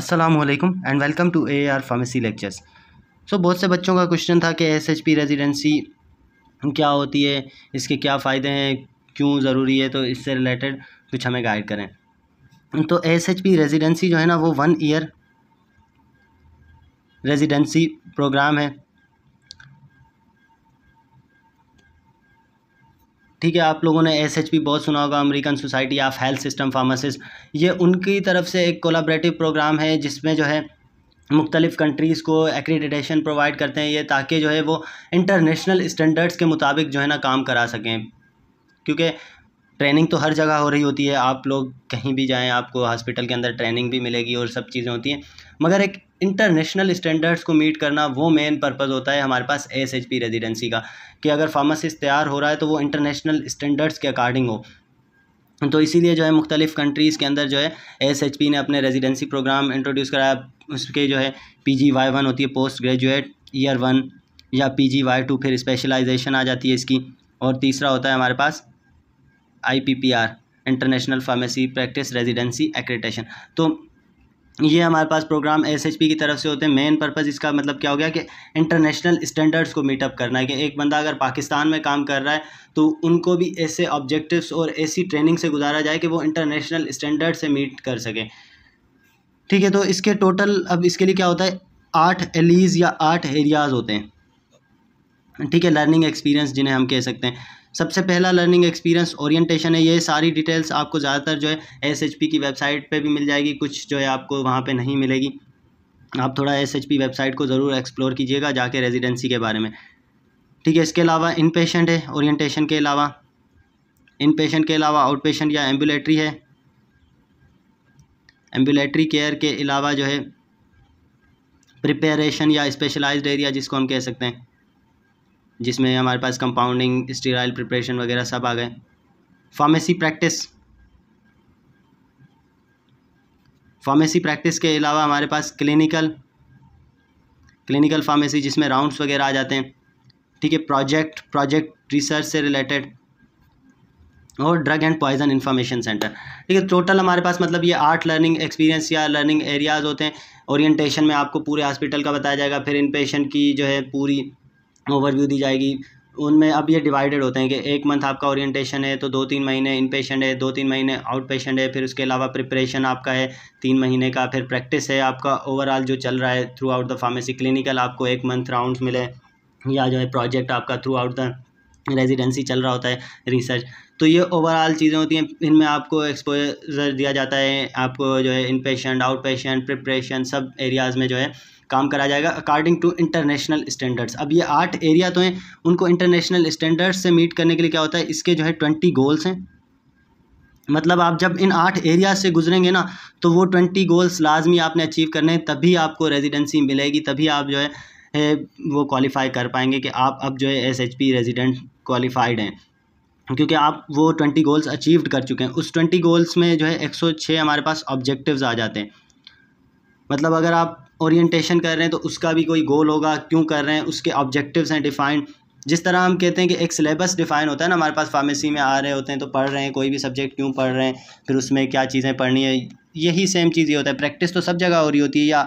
अस्सलाम वालेकुम and welcome to A R pharmacy lectures so बहुत से बच्चों का क्वेश्चन था कि एस एच पी रेजिडेंसी क्या होती है इसके क्या फ़ायदे हैं क्यों ज़रूरी है तो इससे रिलेटेड कुछ हमें गाइड करें तो एस एच पी रेजिडेंसी जो है ना वो वन ईयर रेजिडेंसी प्रोग्राम है ठीक है आप लोगों ने एस एच पी बहुत सुना होगा American society of health system pharmacist ये उनकी तरफ से एक कोलाबरेटिव प्रोग्राम है जिसमें जो है मुख्तलिफ़ कंट्रीज़ को एक्रीडिटेशन प्रोवाइड करते हैं ये ताकि जो है वो इंटरनेशनल स्टैंडर्ड्स के मुताबिक जो है ना काम करा सकें क्योंकि ट्रेनिंग तो हर जगह हो रही होती है आप लोग कहीं भी जाएं आपको हॉस्पिटल के अंदर ट्रेनिंग भी मिलेगी और सब चीज़ें होती हैं मगर एक इंटरनेशनल स्टैंडर्ड्स को मीट करना वो मेन पर्पज़ होता है हमारे पास एस एच पी रेजिडेंसी का कि अगर फार्मासिस्ट तैयार हो रहा है तो वो इंटरनेशनल स्टैंडर्ड्स के अकॉर्डिंग हो तो इसीलिए जो है मुख्तलिफ़ कंट्रीज़ के अंदर जो है एस एच पी ने अपने रेजिडेंसी प्रोग्राम इंट्रोड्यूस कराया उसके जो है पी जी वाई वन होती है पोस्ट ग्रेजुएट ईयर वन या पी जी वाई टू फिर स्पेशलाइजेशन आ जाती है इसकी और तीसरा होता है हमारे पास I P P R international pharmacy practice residency accreditation तो ये हमारे पास प्रोग्राम एस की तरफ से होते हैं मेन पर्पज़ इसका मतलब क्या हो गया कि इंटरनेशनल स्टैंडर्ड्स को मीटअप करना है कि एक बंदा अगर पाकिस्तान में काम कर रहा है तो उनको भी ऐसे ऑब्जेक्टिव्स और ऐसी ट्रेनिंग से गुजारा जाए कि वो इंटरनेशनल स्टैंडर्ड से मीट कर सकें ठीक है तो इसके टोटल अब इसके लिए क्या होता है आठ एलीज़ या आठ एरियाज़ होते हैं ठीक है लर्निंग एक्सपीरियंस जिन्हें हम कह सकते हैं सबसे पहला लर्निंग एक्सपीरियंस ओरिएंटेशन है ये सारी डिटेल्स आपको ज़्यादातर जो है एस की वेबसाइट पे भी मिल जाएगी कुछ जो है आपको वहाँ पे नहीं मिलेगी आप थोड़ा एस वेबसाइट को ज़रूर एक्सप्लोर कीजिएगा जाके रेजिडेंसी के बारे में ठीक है इसके अलावा इन पेशेंट है ओरिएंटेशन के अलावा इन पेशेंट के अलावा आउट पेशेंट या एम्बुलेटरी है एम्बुलेटरी केयर के अलावा जो है प्रिपेरेशन या स्पेशलाइज्ड एरिया जिसको हम कह सकते हैं जिसमें हमारे पास कंपाउंडिंग स्टीराइल प्रिपरेशन वगैरह सब आ गए फार्मेसी प्रैक्टिस फार्मेसी प्रैक्टिस के अलावा हमारे पास क्लिनिकल क्लिनिकल फार्मेसी जिसमें राउंड्स वगैरह आ जाते हैं ठीक है प्रोजेक्ट प्रोजेक्ट रिसर्च से रिलेटेड और drug and poison information centre ठीक है टोटल हमारे पास मतलब ये आठ लर्निंग एक्सपीरियंस या लर्निंग एरियाज़ होते हैं ओरिएंटेशन में आपको पूरे हॉस्पिटल का बताया जाएगा फिर इन पेशेंट की जो है पूरी ओवरव्यू दी जाएगी उनमें अब ये डिवाइडेड होते हैं कि एक मंथ आपका ओरिएंटेशन है तो दो तीन महीने इन पेशेंट है दो तीन महीने आउट पेशेंट है फिर उसके अलावा प्रिपरेशन आपका है तीन महीने का फिर प्रैक्टिस है आपका ओवरऑल जो चल रहा है throughout the pharmacy clinical आपको एक मंथ राउंड मिले या जो है प्रोजेक्ट आपका थ्रू आउट द रेजिडेंसी चल रहा होता है रिसर्च तो ये ओवरऑल चीज़ें होती हैं इनमें आपको एक्सपोजर दिया जाता है आपको जो है in patient out patient preparation सब एरियाज़ में जो है काम कराया जाएगा अकॉर्डिंग टू इंटरनेशनल स्टैंडर्ड्स अब ये आठ एरिया तो हैं उनको इंटरनेशनल स्टैंडर्ड्स से मीट करने के लिए क्या होता है इसके जो है ट्वेंटी गोल्स हैं मतलब आप जब इन आठ एरिया से गुजरेंगे ना तो वो ट्वेंटी गोल्स लाजमी आपने अचीव करने हैं तभी आपको रेजिडेंसी मिलेगी तभी आप जो है वो क्वालिफ़ाई कर पाएंगे कि आप अब जो है S H P resident qualified हैं क्योंकि आप वो ट्वेंटी गोल्स अचीव्ड कर चुके हैं उस ट्वेंटी गोल्स में जो है एक सौ छः हमारे पास ऑब्जेक्टिव्स आ जाते हैं मतलब अगर आप ओरिएंटेशन कर रहे हैं तो उसका भी कोई गोल होगा क्यों कर रहे हैं उसके ऑब्जेक्टिव्स हैं डिफ़ाइंड जिस तरह हम कहते हैं कि एक सिलेबस डिफ़ाइन होता है ना हमारे पास फार्मेसी में आ रहे होते हैं तो पढ़ रहे हैं कोई भी सब्जेक्ट क्यों पढ़ रहे हैं फिर उसमें क्या चीज़ें पढ़नी है यही सेम चीज़ ये होता है प्रैक्टिस तो सब जगह हो रही होती है या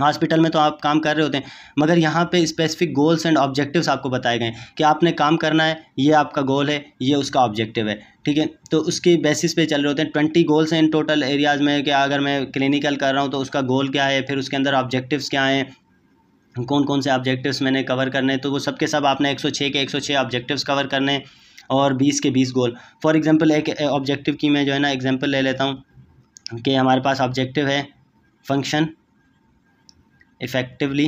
हॉस्पिटल में तो आप काम कर रहे होते हैं मगर यहाँ पे स्पेसिफिक गोल्स एंड ऑब्जेक्टिव्स आपको बताए गए हैं कि आपने काम करना है ये आपका गोल है ये उसका ऑब्जेक्टिव है ठीक है तो उसके बेसिस पे चल रहे होते हैं ट्वेंटी गोल्स हैं इन टोटल एरियाज़ में कि अगर मैं क्लिनिकल कर रहा हूँ तो उसका गोल क्या है फिर उसके अंदर ऑब्जेक्टिव्स क्या हैं कौन कौन से ऑब्जेक्टिव्स मैंने कवर करने तो वो सब के सब आपने छः के छः ऑब्जेक्टिव्स कवर करने और बीस के बीस गोल फॉर एग्जाम्पल एक ऑब्जेक्टिव की मैं जो है ना एग्जाम्पल ले लेता हूँ कि हमारे पास ऑब्जेक्टिव है function effectively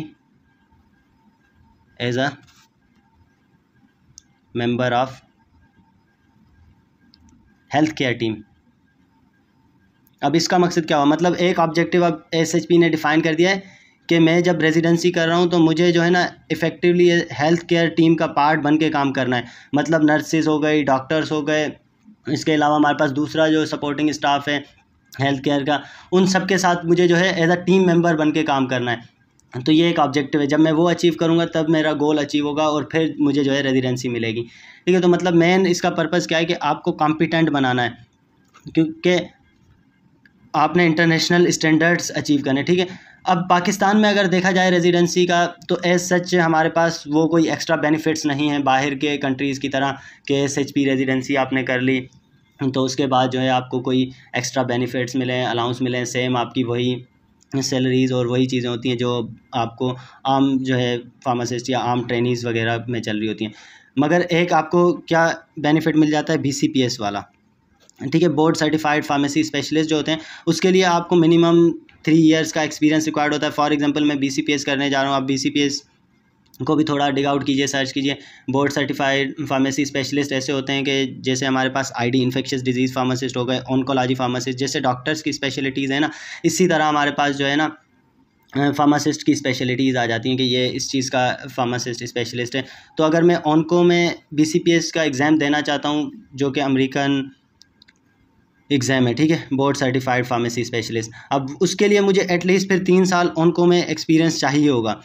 as a member of healthcare team अब इसका मकसद क्या हुआ मतलब एक ऑब्जेक्टिव अब एस एच पी ने डिफ़ाइन कर दिया है कि मैं जब रेजिडेंसी कर रहा हूँ तो मुझे जो है ना इफ़ेक्टिवली हेल्थ केयर टीम का पार्ट बन के काम करना है मतलब नर्सेज हो गई डॉक्टर्स हो गए इसके अलावा हमारे पास दूसरा जो सपोर्टिंग स्टाफ है हेल्थ केयर का उन सब के साथ मुझे जो है एज अ टीम मेम्बर बन के काम करना है तो ये एक ऑब्जेक्टिव है जब मैं वो अचीव करूँगा तब मेरा गोल अचीव होगा और फिर मुझे जो है रेजिडेंसी मिलेगी ठीक है तो मतलब मेन इसका पर्पज़ क्या है कि आपको कॉम्पिटेंट बनाना है क्योंकि आपने इंटरनेशनल स्टैंडर्ड्स अचीव करने ठीक है अब पाकिस्तान में अगर देखा जाए रेजिडेंसी का तो एज सच हमारे पास वो कोई एक्स्ट्रा बेनिफिट्स नहीं है बाहर के कंट्रीज़ की तरह के एस एच पी रेजिडेंसी आपने कर ली तो उसके बाद जो है आपको कोई एक्स्ट्रा बेनिफिट्स मिले अलाउंस मिले सेम आपकी वही सैलरीज़ और वही चीज़ें होती हैं जो आपको आम जो है फार्मासिस्ट या आम ट्रेनिंग वगैरह में चल रही होती हैं मगर एक आपको क्या बेनिफिट मिल जाता है बी वाला ठीक है बोर्ड सर्टिफाइड फार्मेसी स्पेशलिस्ट जो होते हैं उसके लिए आपको मिनिमम थ्री इयर्स का एक्सपीरियंस रिक्वायर्ड होता है फॉर एग्जांपल मैं बीसीपीएस करने जा रहा हूँ आप बीसीपीएस को भी थोड़ा डिग आउट कीजिए सर्च कीजिए बोर्ड सर्टिफाइड फार्मेसी स्पेशलिस्ट ऐसे होते हैं कि जैसे हमारे पास आईडी इन्फेक्शियस डिजीज़ फार्मासिस्ट हो गए ऑनकोलॉजी फार्मासिस्ट जैसे डॉक्टर्स की स्पेशलिटीज़ है ना इसी तरह हमारे पास जो है ना फार्मासिस्ट की स्पेशलिटीज़ आ जाती हैं कि ये इस चीज़ का फार्मासिस्ट स्पेशलिस्ट है तो अगर मैं ऑनको में बी का एग्ज़ाम देना चाहता हूँ जो कि अमरीकन एग्ज़ाम है ठीक है बोर्ड सर्टिफाइड फार्मेसी स्पेशलिस्ट अब उसके लिए मुझे एटलीस्ट फिर तीन साल ऑनको में एक्सपीरियंस चाहिए होगा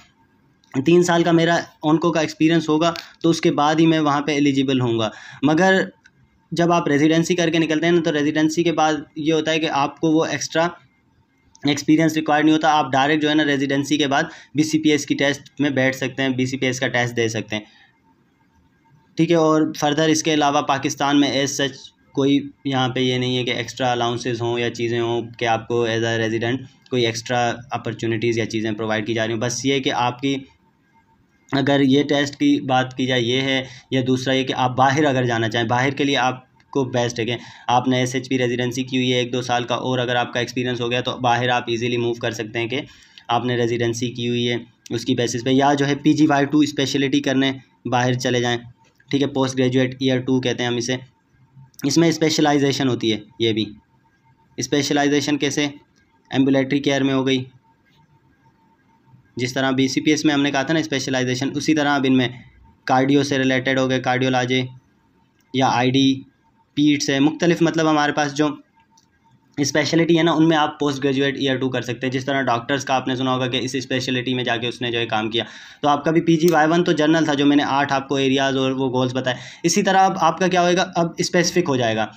तीन साल का मेरा ऑनको का एक्सपीरियंस होगा तो उसके बाद ही मैं वहाँ पे एलिजिबल होऊंगा मगर जब आप रेजिडेंसी करके निकलते हैं ना तो रेजिडेंसी के बाद ये होता है कि आपको वो एक्स्ट्रा एक्सपीरियंस रिक्वायर्ड नहीं होता आप डायरेक्ट जो है ना रेजिडेंसी के बाद बीसीपीएस की टेस्ट में बैठ सकते हैं बी का टेस्ट दे सकते हैं ठीक है और फर्दर इसके अलावा पाकिस्तान में एज सच कोई यहाँ पे ये नहीं है कि एक्स्ट्रा अलाउंसेस हों या चीज़ें हों कि आपको एज आ रेजिडेंट कोई एक्स्ट्रा अपॉर्चुनिटीज़ या चीज़ें प्रोवाइड की जा रही हूँ बस ये कि आपकी अगर ये टेस्ट की बात की जाए ये है या दूसरा ये कि आप बाहर अगर जाना चाहें बाहर के लिए आप को बेस्ट है कि आपने एस एच पी रेजिडेंसी की हुई है एक दो साल का और अगर आपका एक्सपीरियंस हो गया तो बाहर आप इजीली मूव कर सकते हैं कि आपने रेजिडेंसी की हुई है उसकी बेसिस पे या जो है P G Y two speciality करने बाहर चले जाएँ ठीक है पोस्ट ग्रेजुएट ईयर टू कहते हैं हम इसे इसमें स्पेशलाइजेशन होती है ये भी स्पेशलाइजेशन कैसे एम्बुलेटरी केयर में हो गई जिस तरह बी में हमने कहा था ना स्पेशलाइजेशन उसी तरह अब इनमें कार्डियो से रिलेटेड हो गए कार्डियोलॉजी या आईडी पीट्स है मुख्तलिफ मतलब हमारे पास जो स्पेशलिटी है ना उनमें आप पोस्ट ग्रेजुएट ईयर टू कर सकते हैं जिस तरह डॉक्टर्स का आपने सुना होगा कि इस स्पेशलिटी में जाके उसने जो है काम किया तो आपका भी पी जी वाई वन तो जर्नल था जो मैंने आठ आपको एरियाज़ और वो गोल्स बताए इसी तरह अब आपका क्या होएगा अब स्पेसिफिक हो जाएगा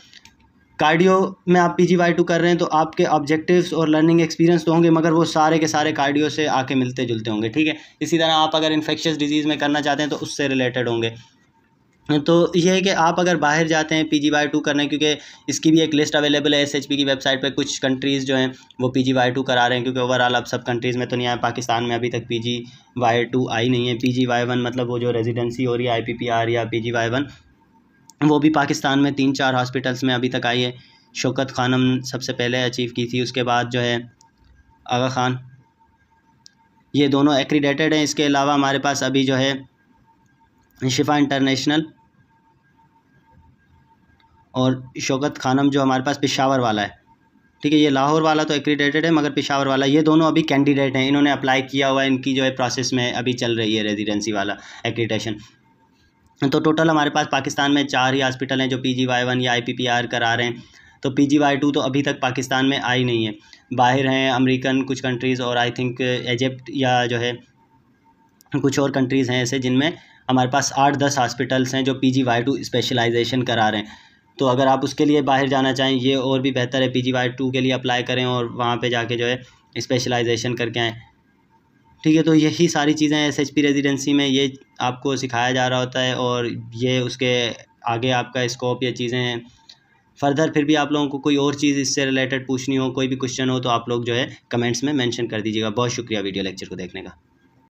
कार्डियो में आप पी जी वाई टू कर रहे हैं तो आपके ऑब्जेक्टिव्स और लर्निंग एक्सपीरियंस तो होंगे मगर वो सारे के सारे कार्डियो से आके मिलते जुलते होंगे ठीक है इसी तरह आप अगर इन्फेक्शियस डिजीज़ में करना चाहते हैं तो उससे रिलेटेड होंगे तो ये है कि आप अगर बाहर जाते हैं पी जी वाई टू करने क्योंकि इसकी भी एक लिस्ट अवेलेबल है एस एच पी की वेबसाइट पर कुछ कंट्रीज़ जो हैं वो पी जी वाई टू करा रहे हैं क्योंकि ओवरऑल अब सब कंट्रीज़ में तो नहीं आए पाकिस्तान में अभी तक पी जी वाई टू आई नहीं है पी जी वाई वन मतलब वो जो रेजिडेंसी हो रही है आई पी पी आर या पी जी वाई वन वो भी पाकिस्तान में तीन चार हॉस्पिटल्स में अभी तक आई है शौकत खानम सबसे पहले अचीव की थी उसके बाद जो है आगा खान ये दोनों एक्रीडेटेड हैं इसके अलावा हमारे पास अभी जो है शिफा इंटरनेशनल और शौकत खानम जो हमारे पास पेशावर वाला है ठीक है ये लाहौर वाला तो एक्रीडेटेड है मगर पेशावर वाला ये दोनों अभी कैंडिडेट हैं इन्होंने अप्लाई किया हुआ है इनकी जो है प्रोसेस में अभी चल रही है रेजिडेंसी वाला एक्रीडेशन तो टोटल हमारे पास पाकिस्तान में चार ही हॉस्पिटल हैं जो पी जी वाई वन या आई पी पी आर करा रहे हैं तो पी जी वाई टू तो अभी तक पाकिस्तान में आई नहीं है बाहर हैं अमेरिकन कुछ कंट्रीज़ और आई थिंक इजिप्ट या जो है कुछ और कंट्रीज़ हैं ऐसे जिनमें हमारे पास आठ दस हॉस्पिटल्स हैं जो P G Y two specialisation करा रहे हैं तो अगर आप उसके लिए बाहर जाना चाहें ये और भी बेहतर है पी जी वाई टू के लिए अप्लाई करें और वहाँ पर जाके जो है स्पेशलाइजेशन करके आएँ ठीक है तो यही सारी चीज़ें एस एच पी रेजिडेंसी में ये आपको सिखाया जा रहा होता है और ये उसके आगे आपका स्कोप या चीज़ें हैं फर्दर फिर भी आप लोगों को कोई और चीज़ इससे रिलेटेड पूछनी हो कोई भी क्वेश्चन हो तो आप लोग जो है कमेंट्स में मेंशन कर दीजिएगा बहुत शुक्रिया वीडियो लेक्चर को देखने का